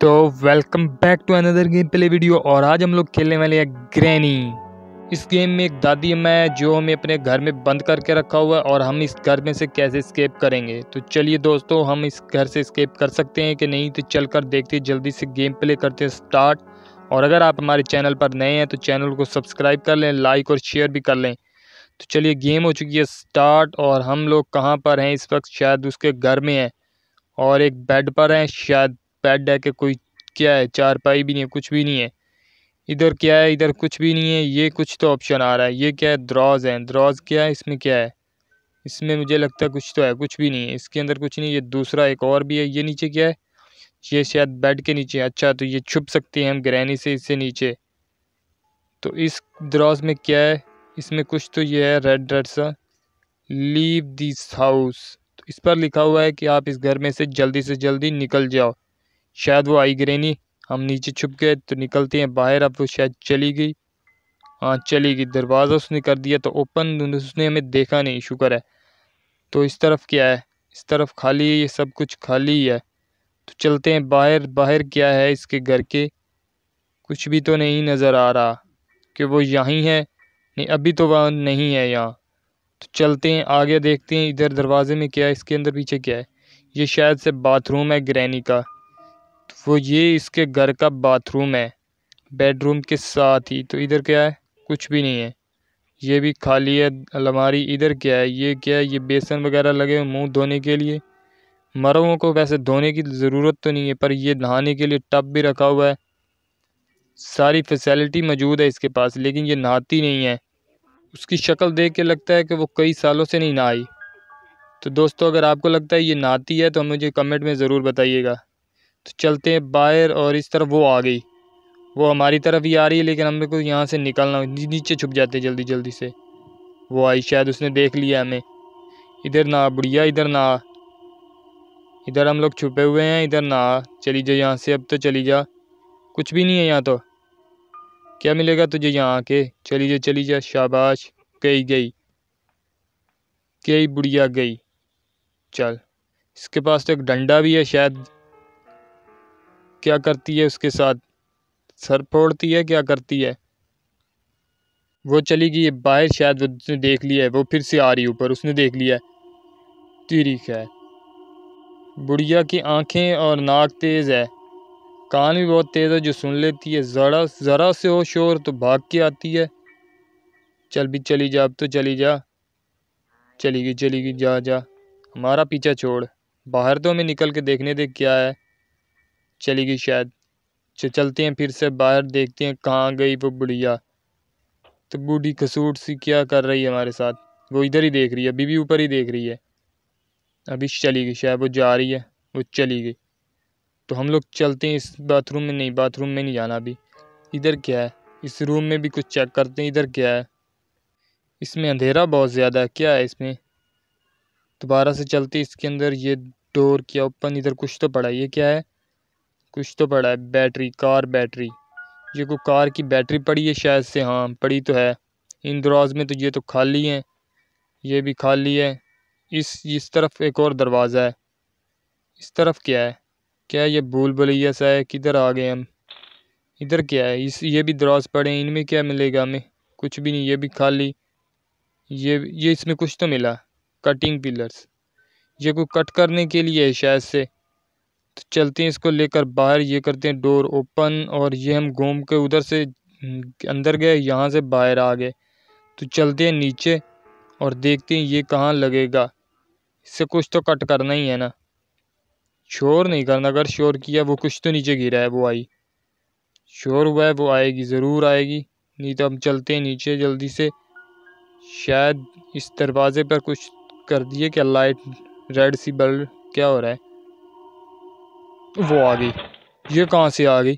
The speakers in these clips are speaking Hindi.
तो welcome back to another game play video और आज हम लोग खेलने वाले हैं ग्रैनी इस गेम में एक दादी मैं जो हमें अपने घर में बंद करके रखा हुआ है और हम इस घर में से कैसे स्केप करेंगे तो चलिए दोस्तों हम इस घर से स्केप कर सकते हैं कि नहीं तो चल कर देखते हैं जल्दी से गेम प्ले करते हैं स्टार्ट और अगर आप हमारे चैनल पर नए हैं तो चैनल को सब्सक्राइब कर लें लाइक और शेयर भी कर लें तो चलिए गेम हो चुकी है स्टार्ट और हम लोग कहाँ पर हैं इस वक्त शायद उसके घर में हैं और एक बेड पर हैं शायद बेड है कि कोई क्या है चारपाई भी नहीं है कुछ भी नहीं है इधर क्या है इधर कुछ भी नहीं है ये कुछ तो ऑप्शन आ रहा है ये क्या है द्रॉज है द्रॉज क्या है इसमें क्या है इसमें मुझे लगता है कुछ तो है कुछ भी नहीं है इसके अंदर कुछ नहीं ये दूसरा एक और भी है ये नीचे क्या है ये शायद बेड के नीचे अच्छा तो ये छुप सकते हैं हम ग्रहणी से इससे नीचे तो इस द्रॉज में क्या है इसमें कुछ तो ये है रेड रेड सा लीव दिस हाउस इस पर लिखा हुआ है कि आप इस घर में से जल्दी से जल्दी निकल जाओ शायद वो आई ग्रेनी हम नीचे छुप गए तो निकलते हैं बाहर अब वो शायद चली गई हाँ चली गई दरवाज़ा उसने कर दिया तो ओपन तो उसने हमें देखा नहीं शुक्र है तो इस तरफ क्या है इस तरफ खाली है ये सब कुछ खाली है तो चलते हैं बाहर बाहर क्या है इसके घर के कुछ भी तो नहीं नज़र आ रहा कि वो यहीं है नहीं अभी तो वहाँ नहीं है यहाँ तो चलते हैं आगे देखते हैं इधर दरवाजे में क्या है इसके अंदर पीछे क्या है ये शायद से बाथरूम है ग्रैनी का वो ये इसके घर का बाथरूम है बेडरूम के साथ ही तो इधर क्या है कुछ भी नहीं है ये भी खाली है अलमारी इधर क्या है ये क्या है ये बेसन वगैरह लगे मुंह धोने के लिए मरवों को वैसे धोने की ज़रूरत तो नहीं है पर ये नहाने के लिए टब भी रखा हुआ है सारी फैसिलिटी मौजूद है इसके पास लेकिन ये नहाती नहीं है उसकी शक्ल देख के लगता है कि वो कई सालों से नहीं नहाई तो दोस्तों अगर आपको लगता है ये नहाती है तो मुझे कमेंट में ज़रूर बताइएगा चलते हैं बाहर और इस तरफ वो आ गई वो हमारी तरफ ही आ रही है लेकिन हमें को यहाँ से निकलना नीचे छुप जाते जल्दी जल्दी से वो आई शायद उसने देख लिया हमें इधर ना बुढ़िया इधर ना इधर हम लोग छुपे हुए हैं इधर ना चली जा यहाँ से अब तो चली जा कुछ भी नहीं है यहाँ तो क्या मिलेगा तुझे यहाँ आके चली जा चली जा शाबाश गई गई कई बुढ़िया गई चल इसके पास तो एक डंडा भी है शायद क्या करती है उसके साथ सर फोड़ती है क्या करती है वो चली गई बाहर शायद उसने देख लिया है वो फिर से आ रही ऊपर उसने देख लिया है ठीक है बुढ़िया की आंखें और नाक तेज़ है कान भी बहुत तेज़ है जो सुन लेती है ज़रा ज़रा से हो शोर तो भाग के आती है चल भी चली जा अब तो चली जा चली गई चली गई जा जा हमारा पीछा छोड़ बाहर तो हमें निकल के देखने दे क्या है चली गई शायद चलते हैं फिर से बाहर देखते हैं कहाँ गई वो बुढ़िया तो बूढ़ी कसूट सी क्या कर रही है हमारे साथ वो इधर ही देख रही है अभी भी ऊपर ही देख रही है अभी चली गई शायद वो जा रही है वो चली गई तो हम लोग चलते हैं इस बाथरूम में नहीं बाथरूम में नहीं जाना अभी इधर क्या है इस रूम में भी कुछ चेक करते हैं इधर क्या है इसमें अंधेरा बहुत ज़्यादा है क्या है इसमें दोबारा से चलते इसके अंदर ये डोर क्या ओपन इधर कुछ तो पड़ा ये क्या है कुछ तो पड़ा है बैटरी कार बैटरी ये को कार की बैटरी पड़ी है शायद से हाँ पड़ी तो है इन दराज में तो ये तो खाली है ये भी खाली है इस इस तरफ एक और दरवाज़ा है इस तरफ क्या है क्या ये भूल भलिया सा है किधर आ गए हम इधर क्या है इस ये भी दराज पड़े हैं इनमें क्या मिलेगा हमें कुछ भी नहीं ये भी खाली ये ये इसमें कुछ तो मिला कटिंग पिलर्स ये को कट करने के लिए है शायद से तो चलते हैं इसको लेकर बाहर ये करते हैं डोर ओपन और ये हम घूम के उधर से अंदर गए यहाँ से बाहर आ गए तो चलते हैं नीचे और देखते हैं ये कहाँ लगेगा इससे कुछ तो कट करना ही है ना शोर नहीं करना अगर शोर किया वो कुछ तो नीचे गिरा है वो आई शोर हुआ है वो आएगी ज़रूर आएगी नहीं तो हम चलते हैं नीचे जल्दी से शायद इस दरवाज़े पर कुछ कर दिए क्या लाइट रेड सी बल्ब क्या हो रहा है वो आ गई ये कहाँ से आ गई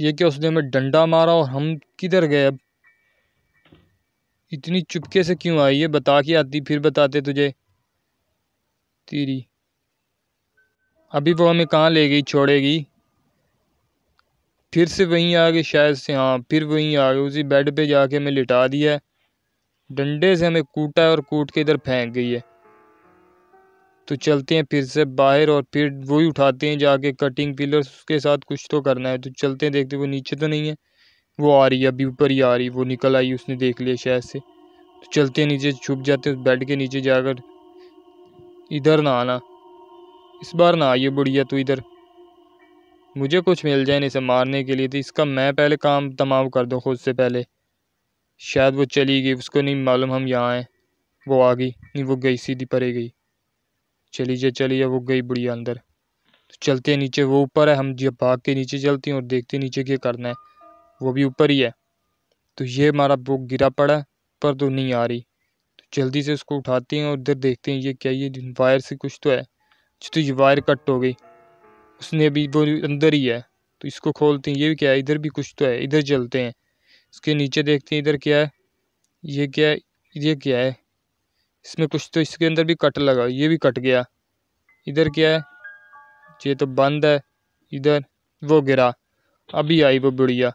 ये क्या उसने हमें डंडा मारा और हम किधर गए अब इतनी चुपके से क्यों आई है बता के आती फिर बताते तुझे तेरी अभी वो हमें कहाँ ले गई छोड़ेगी फिर से वहीं आ गए शायद से हाँ फिर वहीं आ गए उसी बेड पे जाके हमें लिटा दिया है डंडे से हमें कूटा है और कूट के इधर फेंक गई है तो चलते हैं फिर से बाहर और फिर वही उठाते हैं जाके कटिंग पिलर उसके साथ कुछ तो करना है तो चलते हैं देखते वो नीचे तो नहीं है वो आ रही है अभी ऊपर ही आ रही वो निकल आई उसने देख लिया शायद से तो चलते हैं नीचे छुप जाते हैं बेड के नीचे जाकर इधर ना आना इस बार ना आइए बुढ़िया तो इधर मुझे कुछ मिल जाए इसे मारने के लिए तो इसका मैं पहले काम तमाम कर दूँ खुद से पहले शायद वो चली गई उसको नहीं मालूम हम यहाँ आए वो आ गई नहीं वो गई सीधी परे गई चलीजिए चलिए वो गई बुढ़िया अंदर तो चलते हैं नीचे वो ऊपर है हम जब भाग के नीचे चलते हैं और देखते हैं नीचे क्या करना है वो भी ऊपर ही है तो ये हमारा बुक गिरा पड़ा पर तो नहीं आ रही तो जल्दी से उसको उठाते हैं और इधर देखते हैं ये क्या ये वायर से कुछ तो है तो ये वायर कट हो गई उसने अभी वो अंदर ही है तो इसको खोलते हैं ये भी क्या है इधर भी कुछ तो है इधर चलते हैं इसके नीचे देखते हैं इधर क्या है ये क्या है ये क्या है इसमें कुछ तो इसके अंदर भी कट लगा ये भी कट गया इधर क्या है ये तो बंद है इधर वो गिरा अभी आई वो बुढ़िया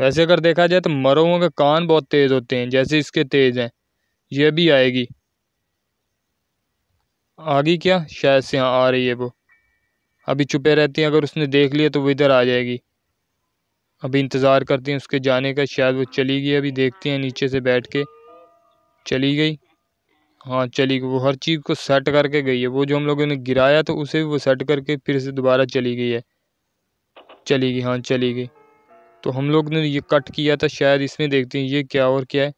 वैसे अगर देखा जाए तो मरोगों के कान बहुत तेज़ होते हैं जैसे इसके तेज़ हैं ये भी आएगी आ गई क्या शायद से यहाँ आ रही है वो अभी छुपे रहती हैं अगर उसने देख लिया तो वो इधर आ जाएगी अभी इंतज़ार करती हैं उसके जाने का शायद वो चली गई अभी देखती हैं नीचे से बैठ के चली गई हाँ चली गई वो हर चीज़ को सेट करके गई है वो जो हम लोगों ने गिराया तो उसे भी वो सेट करके फिर से दोबारा चली गई है चली गई हाँ चली गई तो हम लोग ने ये कट किया था शायद इसमें देखते हैं ये क्या और क्या है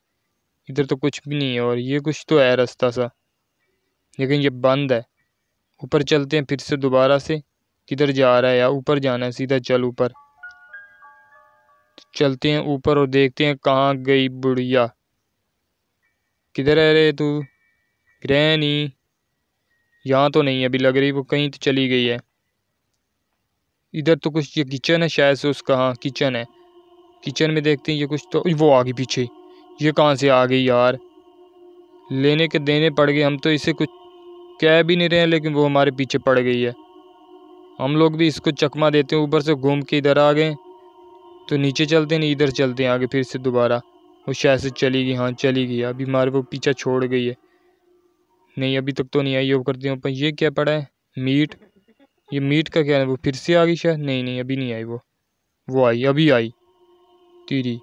इधर तो कुछ भी नहीं है और ये कुछ तो है रास्ता सा लेकिन ये बंद है ऊपर चलते हैं फिर से दोबारा से किधर जा रहा है या ऊपर जाना है सीधा चल ऊपर चलते हैं ऊपर और देखते हैं कहाँ गई बुढ़िया किधर है रे तू नहीं यहाँ तो नहीं अभी लग रही वो कहीं तो चली गई है इधर तो कुछ ये किचन है शायद से उसका हाँ किचन है किचन में देखते हैं ये कुछ तो वो आ गई पीछे ये कहाँ से आ गई यार लेने के देने पड़ गए हम तो इसे कुछ कह भी नहीं रहे हैं लेकिन वो हमारे पीछे पड़ गई है हम लोग भी इसको चकमा देते हैं ऊपर से घूम के इधर आ गए तो नीचे चलते नहीं इधर चलते हैं आगे फिर से दोबारा वो शायद से चली गई हाँ चली गई अभी हमारे वो पीछा छोड़ गई है नहीं अभी तक तो नहीं आई योग करती हूँ पर ये क्या पड़ा है मीट ये मीट का क्या है वो फिर से आ गई शायद नहीं नहीं अभी नहीं आई वो वो आई अभी आई तेरी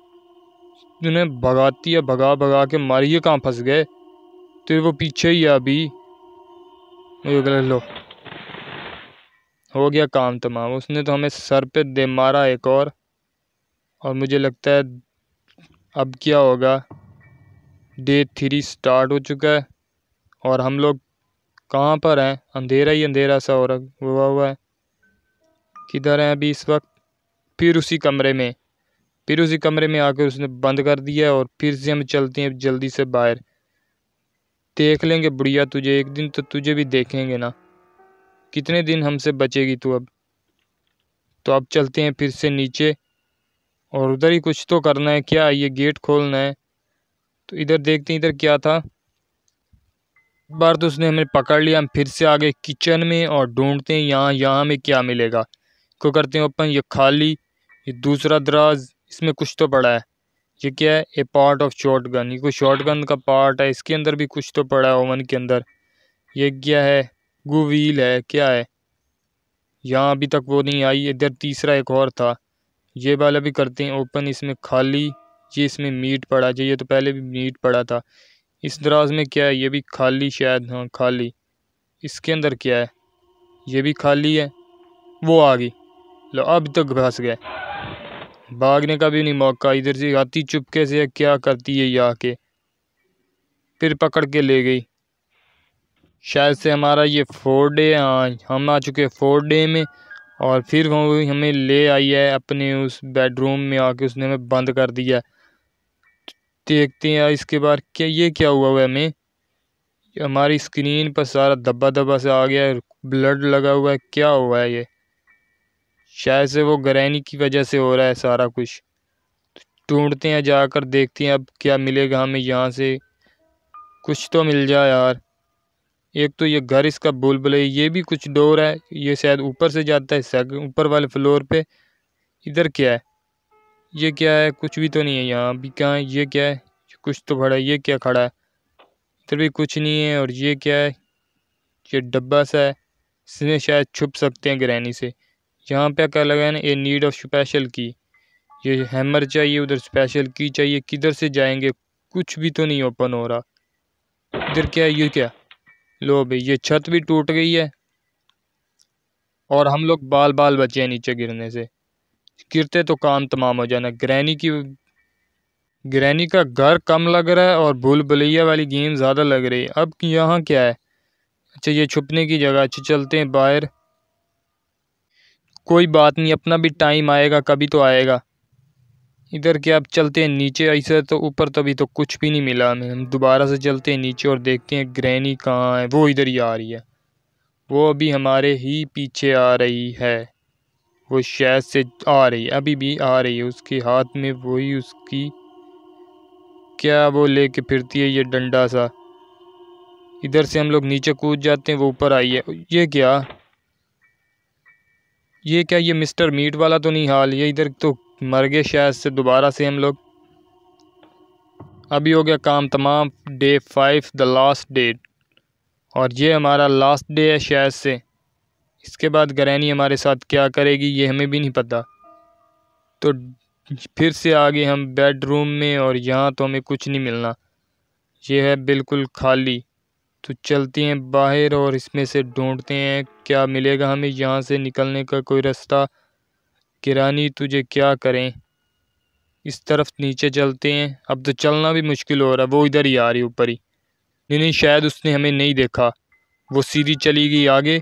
तूने भगाती है भगा भगा के मारी ये कहाँ फंस गए तेरे वो पीछे ही है अभी लो हो गया काम तमाम उसने तो हमें सर पे दे मारा एक और और मुझे लगता है अब क्या होगा डे थ्री स्टार्ट हो चुका है और हम लोग कहाँ पर हैं अंधेरा ही अंधेरा सा और हुआ हुआ है किधर हैं अभी इस वक्त फिर उसी कमरे में फिर उसी कमरे में आकर उसने बंद कर दिया और फिर से हम चलते हैं जल्दी से बाहर देख लेंगे बुढ़िया तुझे एक दिन तो तुझे भी देखेंगे ना कितने दिन हमसे बचेगी तू अब तो अब चलते हैं फिर से नीचे और उधर ही कुछ तो करना है क्या ये गेट खोलना है तो इधर देखते हैं इधर क्या था बार तो उसने हमें पकड़ लिया हम फिर से आगे किचन में और ढूंढते हैं यहाँ यहाँ में क्या मिलेगा को करते हैं ओपन ये खाली ये दूसरा दराज इसमें कुछ तो पड़ा है ये क्या है a part of short gun ये कोई शॉर्ट गन का पार्ट है इसके अंदर भी कुछ तो पड़ा है ओवन के अंदर ये क्या है गु व्हील है क्या है यहाँ अभी तक वो नहीं आई इधर तीसरा एक और था ये वाला भी करते हैं ओपन इसमें खाली ये इसमें मीट पड़ा चाहिए तो पहले भी मीट पड़ा था इस दराज में क्या है ये भी खाली शायद हाँ खाली इसके अंदर क्या है ये भी खाली है वो आ गई लो अब तक फंस गए भागने का भी नहीं मौका इधर से आती चुपके से क्या करती है ये आके फिर पकड़ के ले गई शायद से हमारा ये फोर डे हाँ हम आ चुके फोर डे में और फिर वो हमें ले आई है अपने उस बेडरूम में आके उसने हमें बंद कर दिया है देखते हैं इसके बाद क्या ये क्या हुआ हुआ है हमें हमारी स्क्रीन पर सारा धब्बा धब्बा से आ गया है ब्लड लगा हुआ है क्या हुआ है ये शायद से वो ग्रहणी की वजह से हो रहा है सारा कुछ ढूंढते हैं जाकर देखते हैं अब क्या मिलेगा हमें यहाँ से कुछ तो मिल जाए यार एक तो ये घर इसका बुलबुल है ये भी कुछ डोर है ये शायद ऊपर से जाता है ऊपर वाले फ्लोर पे इधर क्या है ये क्या है कुछ भी तो नहीं है यहाँ भी क्या है ये क्या है कुछ तो खड़ा है ये क्या खड़ा है इधर भी कुछ नहीं है और ये क्या है ये डब्बा सा है इसमें शायद छुप सकते हैं ग्रहणी से यहाँ पे क्या लगा है ना ये नीड ऑफ स्पेशल की ये हैमर चाहिए उधर स्पेशल की चाहिए किधर से जाएंगे कुछ भी तो नहीं ओपन हो रहा इधर क्या है ये क्या लो भाई ये छत भी टूट गई है और हम लोग बाल बाल बचे हैं नीचे गिरने से गिरते तो काम तमाम हो जाना ग्रैनी की ग्रैनी का घर कम लग रहा है और भूल भलैया वाली गेम ज़्यादा लग रही है अब यहाँ क्या है अच्छा ये छुपने की जगह अच्छा चलते हैं बाहर कोई बात नहीं अपना भी टाइम आएगा कभी तो आएगा इधर क्या अब चलते हैं नीचे ऐसे तो ऊपर तभी तो कुछ भी नहीं मिला हमें हम दोबारा से चलते हैं नीचे और देखते हैं ग्रैनी कहाँ है वो इधर ही आ रही है वो अभी हमारे ही पीछे आ रही है वो शायद से आ रही अभी भी आ रही है उसके हाथ में वही उसकी क्या वो लेके फिरती है ये डंडा सा इधर से हम लोग नीचे कूद जाते हैं वो ऊपर आई है ये क्या ये क्या ये मिस्टर मीट वाला तो नहीं हाल ये इधर तो मर गए शायद से दोबारा से हम लोग अभी हो गया काम तमाम day five the last day और ये हमारा लास्ट डे है शायद से इसके बाद ग्रैनी हमारे साथ क्या करेगी ये हमें भी नहीं पता तो फिर से आगे हम बेडरूम में और यहाँ तो हमें कुछ नहीं मिलना ये है बिल्कुल खाली तो चलते हैं बाहर और इसमें से ढूंढते हैं क्या मिलेगा हमें यहाँ से निकलने का कोई रास्ता किरानी तुझे क्या करें इस तरफ नीचे चलते हैं अब तो चलना भी मुश्किल हो रहा है वो इधर ही आ रही ऊपर ही नहीं नहीं शायद उसने हमें नहीं देखा वो सीधी चली गई आगे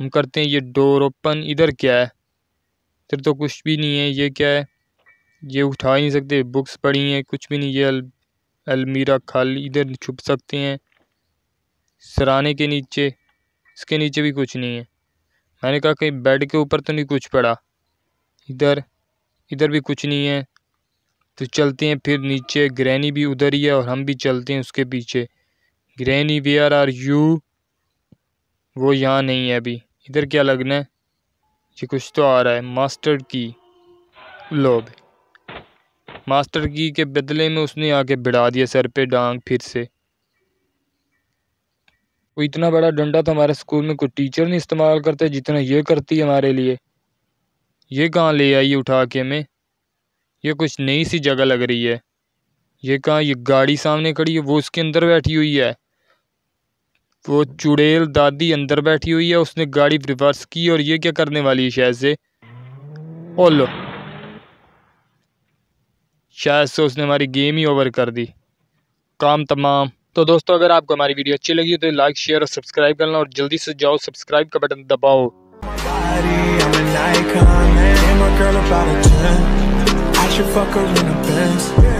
हम करते हैं ये डोर ओपन इधर क्या है इधर तो कुछ भी नहीं है ये क्या है ये उठा ही नहीं सकते बुक्स पड़ी हैं कुछ भी नहीं ये अल, अलमीरा खाली इधर छुप सकते हैं सराने के नीचे इसके नीचे भी कुछ नहीं है मैंने कहा कहीं बेड के ऊपर तो नहीं कुछ पड़ा इधर इधर भी कुछ नहीं है तो चलते हैं फिर नीचे ग्रैनी भी उधर ही है और हम भी चलते हैं उसके पीछे ग्रैनी वेयर आर यू वो यहाँ नहीं है अभी इधर क्या लगना है ये कुछ तो आ रहा है मास्टर की लोभ मास्टर की के बदले में उसने आके बिड़ा दिया सर पे डांग फिर से वो इतना बड़ा डंडा तो हमारे स्कूल में कोई टीचर नहीं इस्तेमाल करते जितना ये करती है हमारे लिए ये कहाँ ले आई उठा के हमें ये कुछ नई सी जगह लग रही है ये कहाँ ये गाड़ी सामने खड़ी है वो उसके अंदर बैठी हुई है वो चुड़ैल दादी अंदर बैठी हुई है उसने गाड़ी रिवर्स की और ये क्या करने वाली है शायद से ओलो शायद से उसने हमारी गेम ही ओवर कर दी काम तमाम तो दोस्तों अगर आपको हमारी वीडियो अच्छी लगी हो तो लाइक शेयर और सब्सक्राइब करना और जल्दी से जाओ सब्सक्राइब का बटन दबाओ should fuck her in a Benz